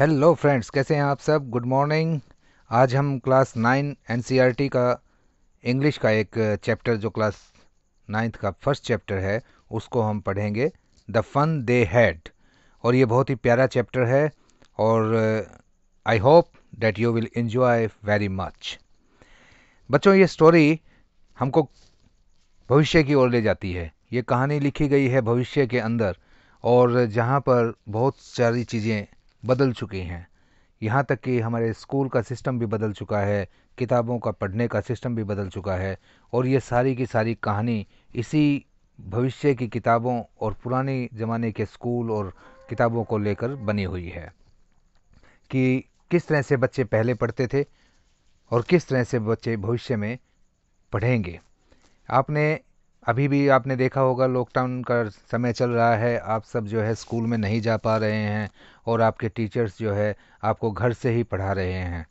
Hello friends कैसे हैं आप सब गुड मॉर्निंग आज हम क्लास नाइन एनसीईआरटी का इंग्लिश का एक चैप्टर जो क्लास नाइन्थ का फर्स्ट चैप्टर है उसको हम पढ़ेंगे द फन दे हैड और ये बहुत ही प्यारा चैप्टर है और I hope that you will enjoy very much बच्चों ये स्टोरी हमको भविष्य की ओर ले जाती है ये कहानी लिखी गई है भविष्य के अंदर और जहाँ पर बहुत सारी चीज़ें बदल चुके हैं यहाँ तक कि हमारे स्कूल का सिस्टम भी बदल चुका है किताबों का पढ़ने का सिस्टम भी बदल चुका है और ये सारी की सारी कहानी इसी भविष्य की किताबों और पुराने ज़माने के स्कूल और किताबों को लेकर बनी हुई है कि किस तरह से बच्चे पहले पढ़ते थे और किस तरह से बच्चे भविष्य में पढ़ेंगे आपने अभी भी आपने देखा होगा लॉकडाउन का समय चल रहा है आप सब जो है स्कूल में नहीं जा पा रहे हैं और आपके टीचर्स जो है आपको घर से ही पढ़ा रहे हैं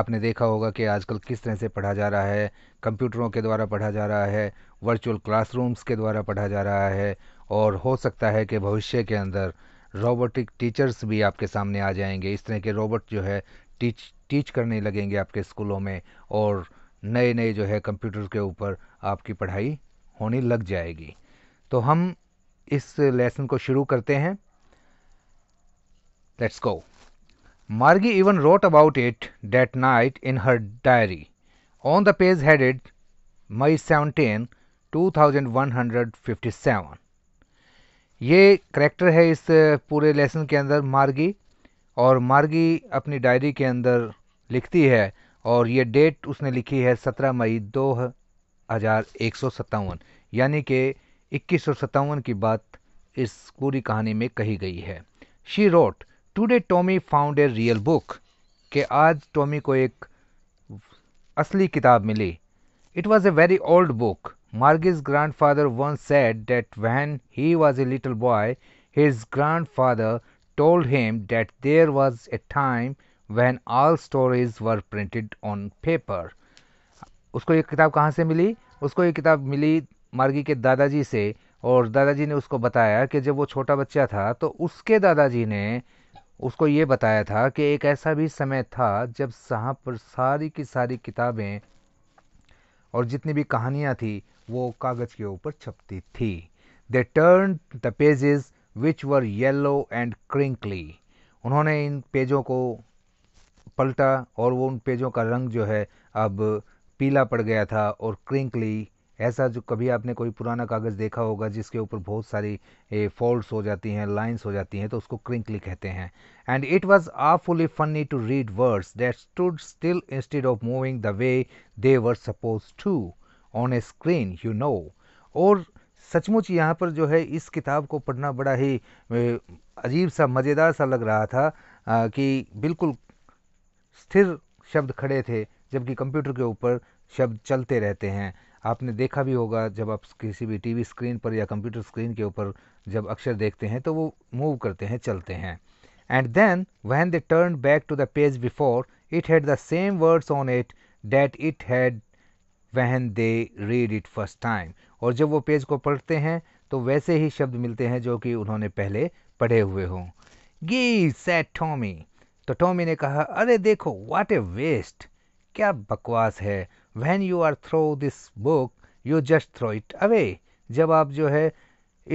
आपने देखा होगा कि आजकल किस तरह से पढ़ा जा रहा है कंप्यूटरों के द्वारा पढ़ा जा रहा है वर्चुअल क्लासरूम्स के द्वारा पढ़ा जा रहा है और हो सकता है कि भविष्य के अंदर रोबोटिक टीचर्स भी आपके सामने आ जाएंगे इस तरह के रोबोट जो है टीच टीच करने लगेंगे आपके स्कूलों में और नए नए जो है कंप्यूटर के ऊपर आपकी पढ़ाई होने लग जाएगी तो हम इस लेसन को शुरू करते हैं let's go Margie even wrote about it that night in her diary on the page headed May seventeen two thousand one hundred fifty seven ये करेक्टर है इस पूरे लेसन के अंदर मार्गी और मार्गी अपनी डायरी के अंदर लिखती है और ये डेट उसने लिखी है सत्रह मई दो हजार एक सौ सत्तावन यानी कि इक्कीस सौ सत्तावन की बात इस पूरी कहानी में कही गई है she wrote today Tommy found a real book के आज टॉमी को एक असली किताब मिली it was a very old book Margie's grandfather once said that when he was a little boy his grandfather told him that there was a time when all stories were printed on paper उसको ये किताब कहाँ से मिली उसको ये किताब मिली मार्गी के दादाजी से और दादाजी ने उसको बताया कि जब वो छोटा बच्चा था तो उसके दादाजी ने उसको ये बताया था कि एक ऐसा भी समय था जब साहब पर सारी की सारी किताबें और जितनी भी कहानियाँ थी वो कागज़ के ऊपर छपती थी they turn the pages which were yellow and crinkly उन्होंने इन पेजों को पलटा और वो उन पेजों का रंग जो है अब पीला पड़ गया था और क्रिंकली ऐसा जो कभी आपने कोई पुराना कागज़ देखा होगा जिसके ऊपर बहुत सारी फोल्ड्स हो जाती हैं लाइंस हो जाती हैं तो उसको क्रिंकली कहते हैं and it was awfully funny to read words that stood still instead of moving the way they were suppose to on a screen you know और सचमुच यहाँ पर जो है इस किताब को पढ़ना बड़ा ही अजीब सा मज़ेदार सा लग रहा था कि बिल्कुल स्थिर शब्द खड़े थे जबकि कंप्यूटर के ऊपर शब्द चलते रहते हैं आपने देखा भी होगा जब आप किसी भी टीवी स्क्रीन पर या कंप्यूटर स्क्रीन के ऊपर जब अक्षर देखते हैं तो वो मूव करते हैं चलते हैं and then when they turn back to the page before it had the same words on it that it had when they read it first time और जब वो पेज को पढ़ते हैं तो वैसे ही शब्द मिलते हैं जो कि उन्होंने पहले पढ़े हुए हों गी सेट टॉमी तो टॉमी ने कहा अरे देखो वाट ए वेस्ट क्या बकवास है when you are through this book you just throw it away जब आप जो है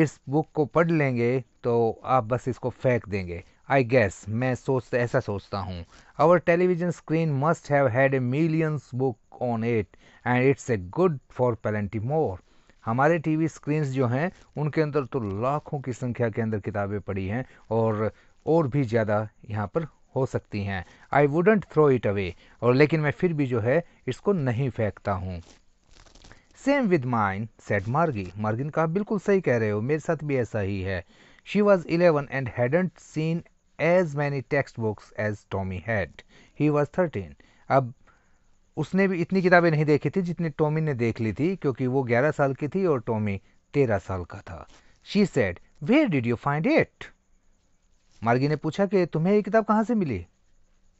इस बुक को पढ़ लेंगे तो आप बस इसको फेंक देंगे आई गेस मैं सोच ऐसा सोचता हूँ our television screen must have had a millions book on it and it's a good for plenty more हमारे टीवी स्क्रीन्स जो हैं उनके अंदर तो लाखों की संख्या के अंदर किताबें पड़ी हैं और और भी ज़्यादा यहाँ पर हो सकती हैं I wouldn't throw it away और लेकिन मैं फिर भी जो है इसको नहीं फेंकता हूँ same with mine said Margie मार्गिन कहा बिल्कुल सही कह रहे हो मेरे साथ भी ऐसा ही है she was eleven and hadn't seen as many text books as Tommy had he was thirteen अब उसने भी इतनी किताबें नहीं देखी थी जितनी टॉमी ने देख ली थी क्योंकि वो ग्यारह साल की थी और टॉमी तेरह साल का था she said where did you find it Margie ने पूछा कि तुम्हें ये किताब कहाँ से मिली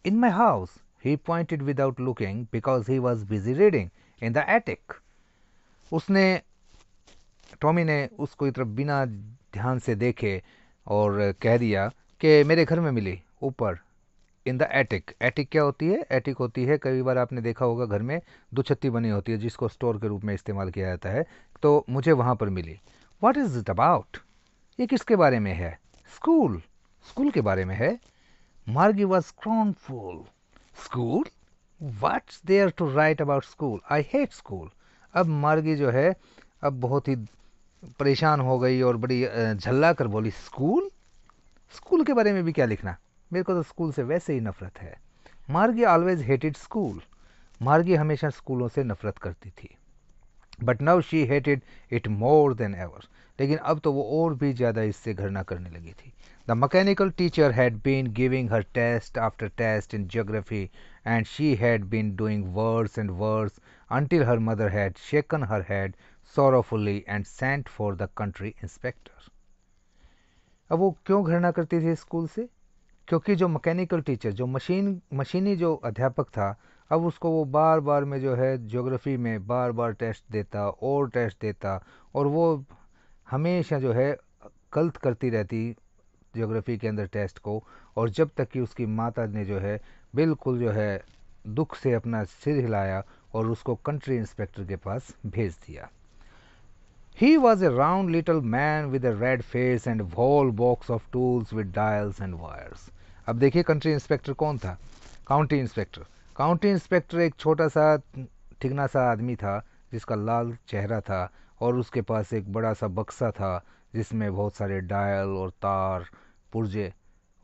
in my house he pointed without looking because he was busy reading in the attic उसने टॉमी ने उसको इतना तरफ बिना ध्यान से देखे और कह दिया कि मेरे घर में मिली ऊपर इन द एटिक एटिक क्या होती है एटिक होती है कई बार आपने देखा होगा घर में दो छत्ती बनी होती है जिसको स्टोर के रूप में इस्तेमाल किया जाता है तो मुझे वहाँ पर मिली वाट इज़ इट अबाउट ये किसके बारे में है स्कूल स्कूल के बारे में है Margie was scornful school what's there to write about school I hate school अब मार्गी जो है अब बहुत ही परेशान हो गई और बड़ी झल्ला कर बोली स्कूल स्कूल के बारे में भी क्या लिखना मेरे को तो स्कूल से वैसे ही नफरत है मार्गी ऑलवेज हेटेड स्कूल मार्गी हमेशा स्कूलों से नफरत करती थी but now she hated it more than ever लेकिन अब तो वो और भी ज़्यादा इससे घृणा करने लगी थी The mechanical teacher had been giving her test after test in geography, and she had been doing worse and worse until her mother had shaken her head sorrowfully and sent for the country inspector. अब वो क्यों घृणा करती थी school से क्योंकि जो mechanical teacher जो मशीन मशीनी जो अध्यापक था अब उसको वो बार बार में जो है ज्योग्राफी में बार बार टेस्ट देता और टेस्ट देता और वो हमेशा जो है गलत करती रहती जियोग्राफी के अंदर टेस्ट को और जब तक कि उसकी माता ने जो है बिल्कुल जो है दुख से अपना सिर हिलाया और उसको कंट्री इंस्पेक्टर के पास भेज दिया he was a round little man with a red face and whole box of tools with dials and wires अब देखिए कंट्री इंस्पेक्टर कौन था काउंटी इंस्पेक्टर काउंटी इंस्पेक्टर एक छोटा सा ठिकना सा आदमी था जिसका लाल चेहरा था और उसके पास एक बड़ा सा बक्सा था जिसमें बहुत सारे डायल और तार पुर्जे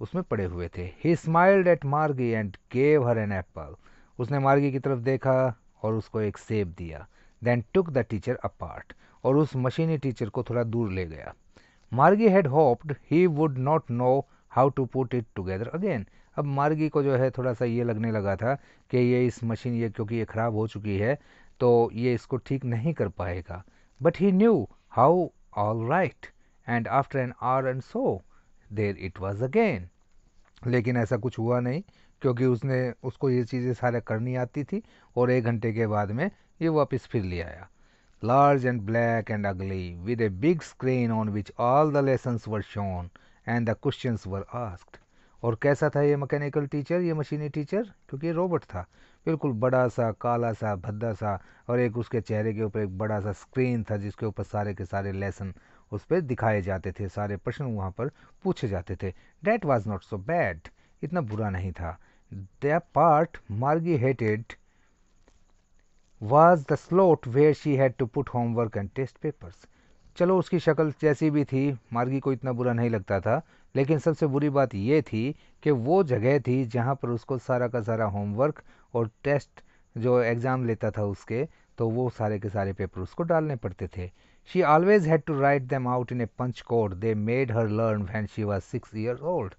उसमें पड़े हुए थे he smiled at Margie and gave her an apple उसने मार्गी की तरफ देखा और उसको एक सेब दिया then took the teacher apart और उस मशीनी टीचर को थोड़ा दूर ले गया Margie had hoped he would not know how to put it together again अब मार्गी को जो है थोड़ा सा ये लगने लगा था कि ये इस मशीन ये क्योंकि ये ख़राब हो चुकी है तो ये इसको ठीक नहीं कर पाएगा but he knew how all right and after an hour and so there it was again लेकिन ऐसा कुछ हुआ नहीं क्योंकि उसने उसको ये चीज़ें सारे करनी आती थी और एक घंटे के बाद में ये वापस फिर ले आया large and black and ugly with a big screen on which all the lessons were shown and the question were asked और कैसा था ये मैकेनिकल टीचर ये मशीनी टीचर क्योंकि ये रोबोट था बिल्कुल बड़ा सा काला सा भद्दा सा और एक उसके चेहरे के ऊपर एक बड़ा सा स्क्रीन था जिसके ऊपर सारे के सारे लेसन उस पर दिखाए जाते थे सारे प्रश्न वहाँ पर पूछे जाते थे that was not so bad इतना बुरा नहीं था the part Margie hated was the slot where she had to put homework and test papers चलो उसकी शक्ल जैसी भी थी मार्गी को इतना बुरा नहीं लगता था लेकिन सबसे बुरी बात ये थी कि वो जगह थी जहाँ पर उसको सारा का सारा होमवर्क और टेस्ट जो एग्ज़ाम लेता था उसके तो वो सारे के सारे पेपर उसको डालने पड़ते थे She always had to write them out in a punch code they made her learn when she was 6 years old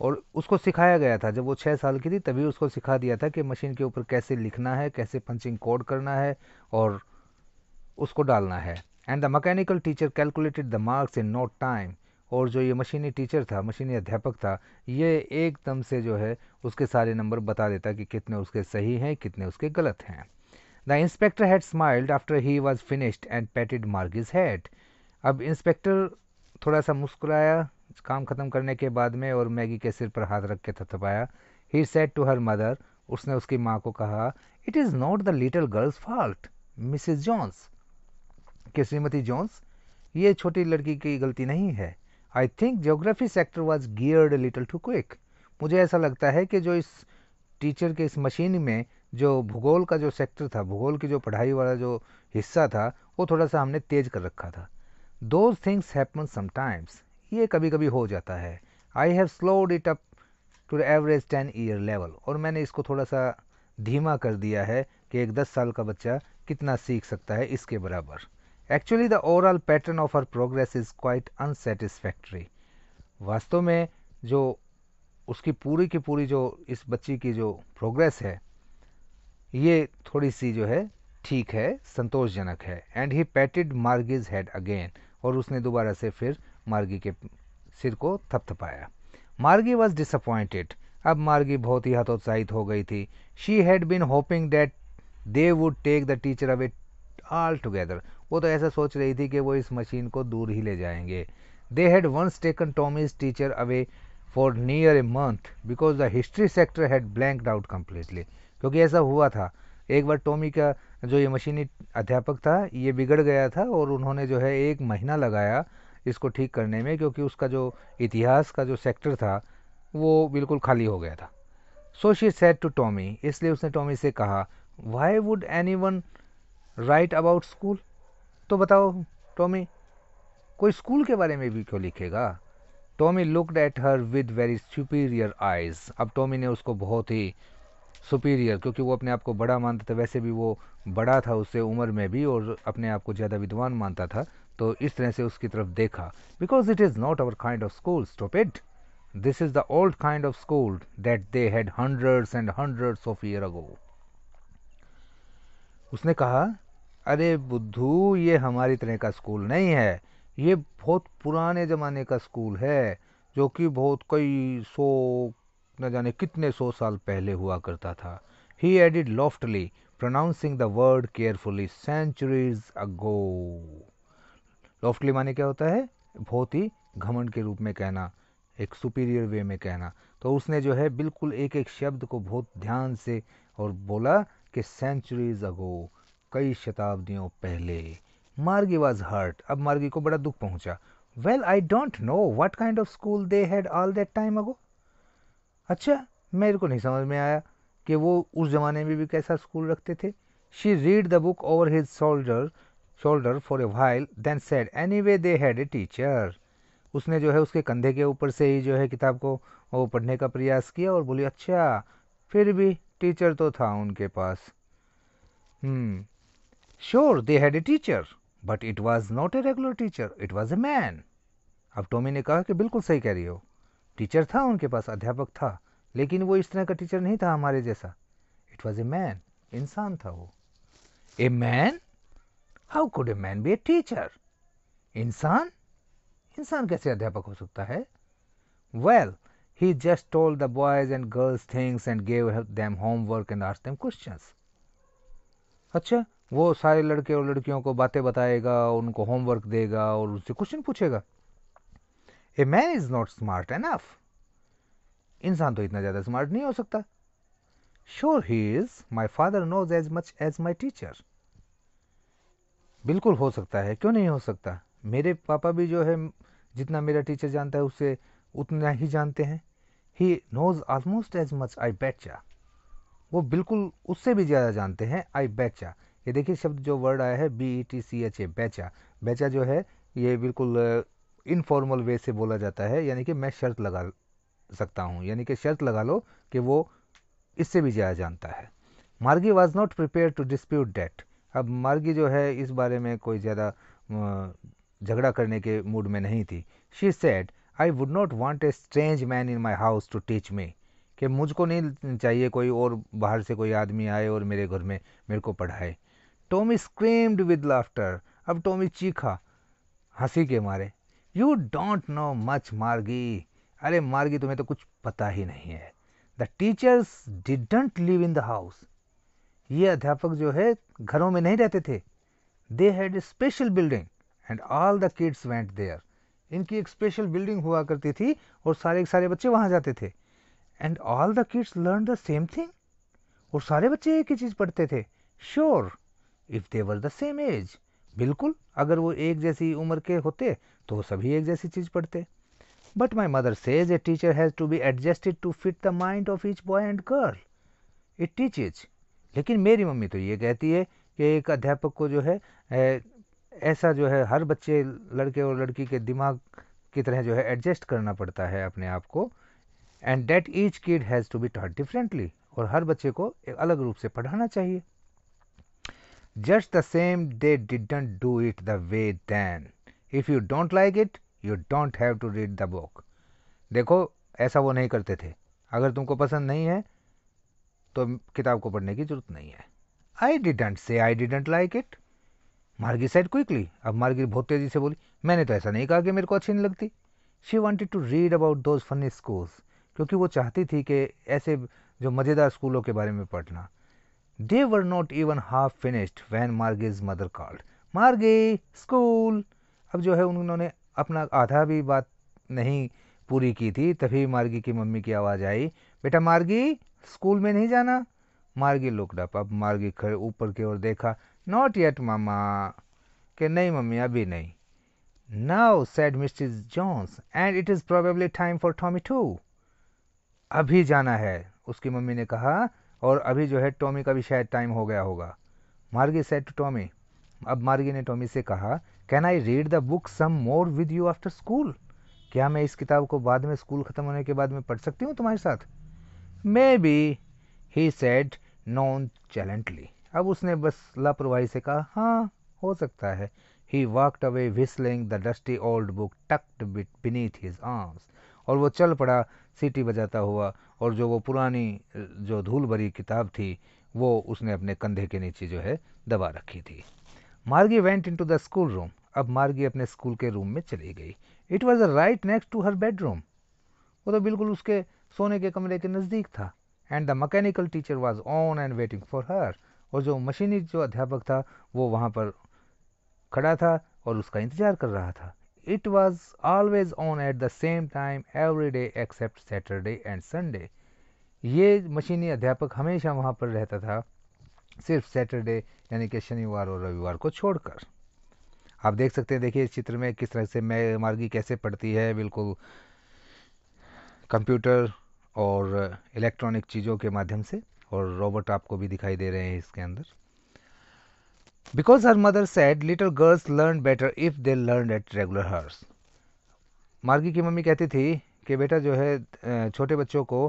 और उसको सिखाया गया था जब वो छः साल की थी तभी उसको सिखा दिया था कि मशीन के ऊपर कैसे लिखना है कैसे पंचिंग कोड करना है और उसको डालना है and the mechanical teacher calculated the marks in no time और जो ये मशीनी टीचर था मशीनी अध्यापक था ये एकदम से जो है उसके सारे नंबर बता देता कि कितने उसके सही हैं कितने उसके गलत हैं The inspector had smiled after he was finished and patted Margie's head अब इंस्पेक्टर थोड़ा सा मुस्कुराया काम ख़त्म करने के बाद में और मैगी के सिर पर हाथ रख के थपथपाया ही सेट टू हर मदर उसने उसकी माँ को कहा it is not the little girl's fault Mrs Jones के श्रीमती जॉन्स ये छोटी लड़की की गलती नहीं है I think geography sector was geared little too quick मुझे ऐसा लगता है कि जो इस टीचर के इस मशीन में जो भूगोल का जो सेक्टर था भूगोल की जो पढ़ाई वाला जो हिस्सा था वो थोड़ा सा हमने तेज कर रखा था दोज थिंग्स हैपन समटाइम्स ये कभी कभी हो जाता है I have slowed it up to average ten year level और मैंने इसको थोड़ा सा धीमा कर दिया है कि एक दस साल का बच्चा कितना सीख सकता है इसके बराबर actually the overall pattern of her progress is quite unsatisfactory वास्तव में जो उसकी पूरी की पूरी जो इस बच्ची की जो प्रोग्रेस है ये थोड़ी सी जो है ठीक है संतोषजनक है and he patted Margie's head again और उसने दोबारा से फिर मार्गी के सिर को थपथपाया मार्गी वॉज डिसअपॉइंटेड अब मार्गी बहुत ही हतोत्साहित हो गई थी she had been hoping that they would take the teacher away altogether वो तो ऐसा सोच रही थी कि वो इस मशीन को दूर ही ले जाएंगे they had once taken Tommy's teacher away for near a month because the history sector had blanked out completely क्योंकि ऐसा हुआ था एक बार टॉमी का जो ये मशीनी अध्यापक था ये बिगड़ गया था और उन्होंने जो है एक महीना लगाया इसको ठीक करने में क्योंकि उसका जो इतिहास का जो सेक्टर था वो बिल्कुल खाली हो गया था so she said to Tommy इसलिए उसने टॉमी से कहा why would anyone write about school तो बताओ टॉमी कोई स्कूल के बारे में भी क्यों लिखेगा Tommy looked at her with very superior eyes अब टॉमी ने उसको बहुत ही सुपीरियर क्योंकि वो अपने आप को बड़ा मानता था वैसे भी वो बड़ा था उससे उम्र में भी और अपने आप को ज़्यादा विद्वान मानता था तो इस तरह से उसकी तरफ देखा because it is not our kind of school stop it this is the old kind of school that they had hundreds and hundreds of year ago उसने कहा अरे बुद्धू ये हमारी तरह का स्कूल नहीं है ये बहुत पुराने ज़माने का स्कूल है जो कि बहुत कई सौ न जाने कितने सौ साल पहले हुआ करता था he added loftily pronouncing the word carefully centuries ago loftily माने क्या होता है बहुत ही घमंड के रूप में कहना एक सुपीरियर वे में कहना तो उसने जो है बिल्कुल एक एक शब्द को बहुत ध्यान से और बोला कि सेंचुरीज अगो कई शताब्दियों पहले मार्गी वॉज हर्ट अब मार्गी को बड़ा दुख पहुंचा well I don't know what kind of school they had all that time ago अच्छा मेरे को नहीं समझ में आया कि वो उस ज़माने में भी कैसा स्कूल रखते थे she read the book over his shoulder shoulder for a while then said anyway they had a teacher उसने जो है उसके कंधे के ऊपर से ही जो है किताब को वो पढ़ने का प्रयास किया और बोली अच्छा फिर भी टीचर तो था उनके पास sure they had a teacher but it was not a regular teacher it was a man अब टोमी ने कहा कि बिल्कुल सही कह रही हो टीचर था उनके पास अध्यापक था लेकिन वो इस तरह का टीचर नहीं था हमारे जैसा इट वॉज ए मैन इंसान था वो a man how could a man be a teacher इंसान इंसान कैसे अध्यापक हो सकता है well he just told the boys and girls things and gave them homework and ask them question अच्छा वो सारे लड़के और लड़कियों को बातें बताएगा उनको होमवर्क देगा और उनसे क्वेश्चन पूछेगा a man is not smart enough इंसान तो इतना ज़्यादा स्मार्ट नहीं हो सकता sure he is my father knows as much as my teacher बिल्कुल हो सकता है क्यों नहीं हो सकता मेरे पापा भी जो है जितना मेरा टीचर जानता है उससे उतना ही जानते हैं he knows almost as much I betcha वो बिल्कुल उससे भी ज़्यादा जानते हैं आई बैचा ये देखिए शब्द जो वर्ड आया है B E T C H A betcha betcha जो है ये बिल्कुल इनफॉर्मल वे से बोला जाता है यानी कि मैं शर्त लगा सकता हूँ यानी कि शर्त लगा लो कि वो इससे भी ज़्यादा जानता है Margie was not prepare to dispute that अब मार्गी जो है इस बारे में कोई ज़्यादा झगड़ा करने के मूड में नहीं थी she said I would not want a strange man in my house to teach me कि मुझको नहीं चाहिए कोई और बाहर से कोई आदमी आए और मेरे घर में मेरे को पढ़ाए टोमी स्क्रीम्ड विद लाफ्टर अब टोमी चीखा हंसी के मारे यू डोंट नो मच मार्गी अरे मार्गी तुम्हें तो कुछ पता ही नहीं है the teachers didn't live in the house ये अध्यापक जो है घरों में नहीं रहते थे they had a special building and all the kids went there इनकी एक स्पेशल बिल्डिंग हुआ करती थी और सारे के सारे बच्चे वहाँ जाते थे and all the kids learn the same thing और सारे बच्चे एक ही चीज़ पढ़ते थे sure if they were the same age बिल्कुल अगर वो एक जैसी उम्र के होते तो सभी एक जैसी चीज़ पढ़ते but my mother says a teacher has to be adjusted to fit the mind of each boy and girl it teaches लेकिन मेरी मम्मी तो ये कहती है कि एक अध्यापक को जो है ऐसा जो है हर बच्चे लड़के और लड़की के दिमाग की तरह जो है एडजस्ट करना पड़ता है अपने आप को and that each kid has to be taught differently और हर बच्चे को एक अलग रूप से पढ़ाना चाहिए Just the same they didn't do it the way then. If you don't like it you don't have to read the book देखो ऐसा वो नहीं करते थे अगर तुमको पसंद नहीं है तो किताब को पढ़ने की जरूरत नहीं है I didn't say I didn't like it Margie said quickly अब मार्गी बहुत तेज़ी से बोली मैंने तो ऐसा नहीं कहा कि मेरे को अच्छी नहीं लगती she wanted to read about those funny schools क्योंकि वो चाहती थी कि ऐसे जो मज़ेदार स्कूलों के बारे में पढ़ना They were not even half finished when Marge's mother called, Marge, school. अब जो है उन्होंने अपना आधा भी बात नहीं पूरी की थी तभी मार्गी की मम्मी की आवाज़ आई बेटा मार्गी स्कूल में नहीं जाना मार्गी लुकड अप अब मार्गी खड़े ऊपर की ओर देखा नॉट येट मामा कि नहीं मम्मी अभी नहीं now said Mrs Jones and it is probably time for Tommy to अभी जाना है उसकी मम्मी ने कहा और अभी जो है टॉमी का भी शायद टाइम हो गया होगा मार्गी सेट टू टॉमी अब मार्गी ने टॉमी से कहा can I read the book some more with you after school क्या मैं इस किताब को बाद में स्कूल ख़त्म होने के बाद में पढ़ सकती हूँ तुम्हारे साथ मे बी ही सेट नॉन चैलेंटली अब उसने बस लापरवाही से कहा हाँ हो सकता है he walked away whistling the dusty old book tucked beneath his arms और वो चल पड़ा सीटी बजाता हुआ और जो वो पुरानी जो धूल भरी किताब थी वो उसने अपने कंधे के नीचे जो है दबा रखी थी Margie went into the schoolroom अब मार्गी अपने स्कूल के रूम में चली गई it was right next to her bedroom वो तो बिल्कुल उसके सोने के कमरे के नज़दीक था and the mechanical teacher was on and waiting for her और जो मशीनी जो अध्यापक था वो वहाँ पर खड़ा था और उसका इंतज़ार कर रहा था It was always on at the same time every day except Saturday and Sunday ये मशीनी अध्यापक हमेशा वहाँ पर रहता था सिर्फ सैटरडे यानी कि शनिवार और रविवार को छोड़कर आप देख सकते हैं देखिए इस चित्र में किस तरह से मैं मार्गी कैसे पढ़ती है बिल्कुल कंप्यूटर और इलेक्ट्रॉनिक चीज़ों के माध्यम से और रोबोट आपको भी दिखाई दे रहे हैं इसके अंदर Because her mother said little girls learn better if they learn at regular hours. मार्गी की मम्मी कहती थी कि बेटा जो है छोटे बच्चों को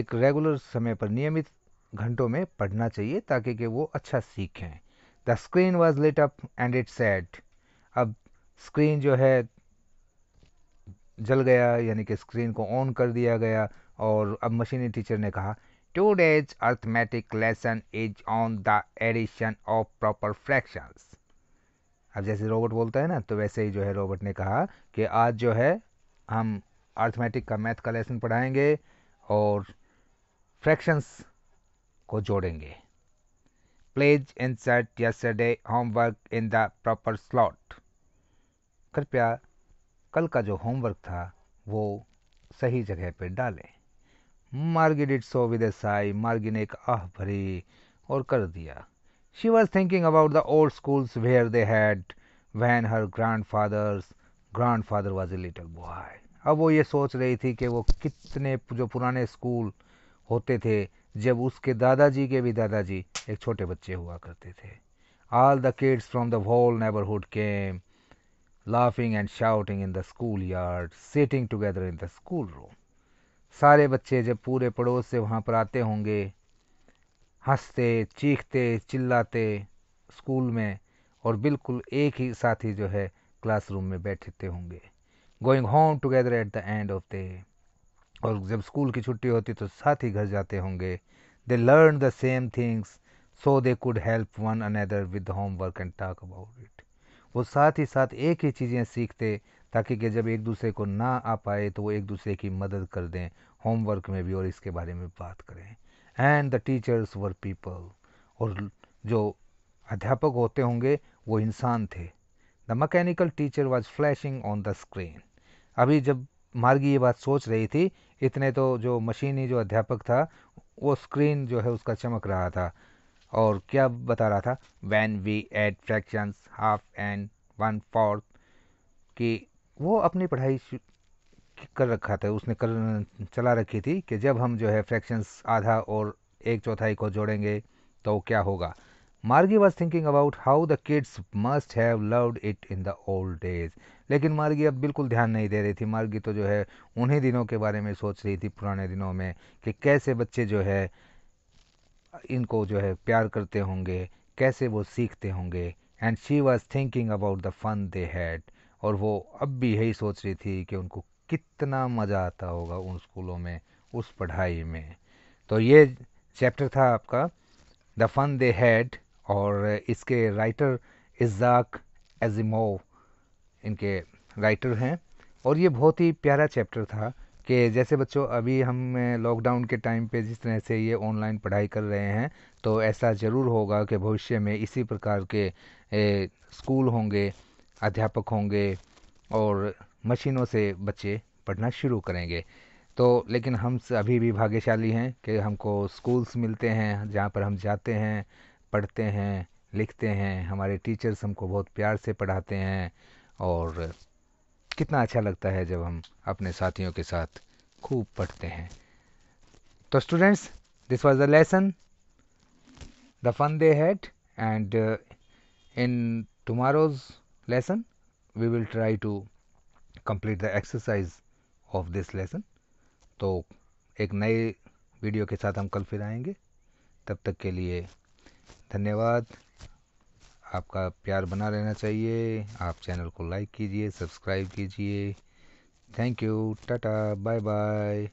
एक रेगुलर समय पर नियमित घंटों में पढ़ना चाहिए ताकि कि वो अच्छा सीखें the screen was lit up and it said अब स्क्रीन जो है जल गया यानी कि स्क्रीन को ऑन कर दिया गया और अब मशीनी टीचर ने कहा Today's arithmetic lesson is on the addition of proper fractions अब जैसे रोबोट बोलता है ना तो वैसे ही जो है रोबोट ने कहा कि आज जो है हम अर्थमेटिक का मैथ का लेसन पढ़ाएंगे और फ्रैक्शंस को जोड़ेंगे please insert yesterday homework in the proper slot कृपया कल का जो होमवर्क था वो सही जगह पर डालें मार्गी सो विद ए साई मार्गी ने एक आह भरी और कर दिया she was thinking about the old schools where they had when her grandfather's grandfather was a little boy अब वो ये सोच रही थी कि वो कितने जो पुराने स्कूल होते थे जब उसके दादाजी के भी दादाजी एक छोटे बच्चे हुआ करते थे all the kids from the whole neighbourhood came laughing and shouting in the schoolyard sitting together in the schoolroom सारे बच्चे जब पूरे पड़ोस से वहाँ पर आते होंगे हंसते चीखते चिल्लाते स्कूल में और बिल्कुल एक ही साथ ही जो है क्लासरूम में बैठते होंगे going home together at the end of day और जब स्कूल की छुट्टी होती तो साथ ही घर जाते होंगे they learn the same things so they could help one another with homework and talk about it वो साथ ही साथ एक ही चीज़ें सीखते ताकि कि जब एक दूसरे को ना आ पाए तो वो एक दूसरे की मदद कर दें होमवर्क में भी और इसके बारे में बात करें and the teachers were people और जो अध्यापक होते होंगे वो इंसान थे the mechanical teacher was flashing on the screen अभी जब मार्गी ये बात सोच रही थी इतने तो जो मशीनी जो अध्यापक था वो स्क्रीन जो है उसका चमक रहा था और क्या बता रहा था when we add fractions half and one fourth कि वो अपनी पढ़ाई कर रखा था उसने कर चला रखी थी कि जब हम जो है फ्रैक्शंस आधा और एक चौथाई को जोड़ेंगे तो क्या होगा Margie was thinking about how the kids must have loved it in the old days लेकिन मार्गी अब बिल्कुल ध्यान नहीं दे रही थी मार्गी तो जो है उन्हीं दिनों के बारे में सोच रही थी पुराने दिनों में कि कैसे बच्चे जो है इनको जो है प्यार करते होंगे कैसे वो सीखते होंगे and she was thinking about the fun they had और वो अब भी यही सोच रही थी कि उनको कितना मज़ा आता होगा उन स्कूलों में उस पढ़ाई में तो ये चैप्टर था आपका द फन दे हैड और इसके राइटर इज़ाक एजिमो इनके राइटर हैं और ये बहुत ही प्यारा चैप्टर था कि जैसे बच्चों अभी हम लॉकडाउन के टाइम पे जिस तरह से ये ऑनलाइन पढ़ाई कर रहे हैं तो ऐसा ज़रूर होगा कि भविष्य में इसी प्रकार के ए, स्कूल होंगे अध्यापक होंगे और मशीनों से बच्चे पढ़ना शुरू करेंगे तो लेकिन हम अभी भी भाग्यशाली हैं कि हमको स्कूल्स मिलते हैं जहाँ पर हम जाते हैं पढ़ते हैं लिखते हैं हमारे टीचर्स हमको बहुत प्यार से पढ़ाते हैं और कितना अच्छा लगता है जब हम अपने साथियों के साथ खूब पढ़ते हैं तो students this was the lesson the fun they had and in tomorrow's lesson we will try to complete the exercise of this lesson तो एक नए वीडियो के साथ हम कल फिर आएंगे तब तक के लिए धन्यवाद आपका प्यार बना रहना चाहिए आप चैनल को लाइक कीजिए सब्सक्राइब कीजिए thank you tata bye bye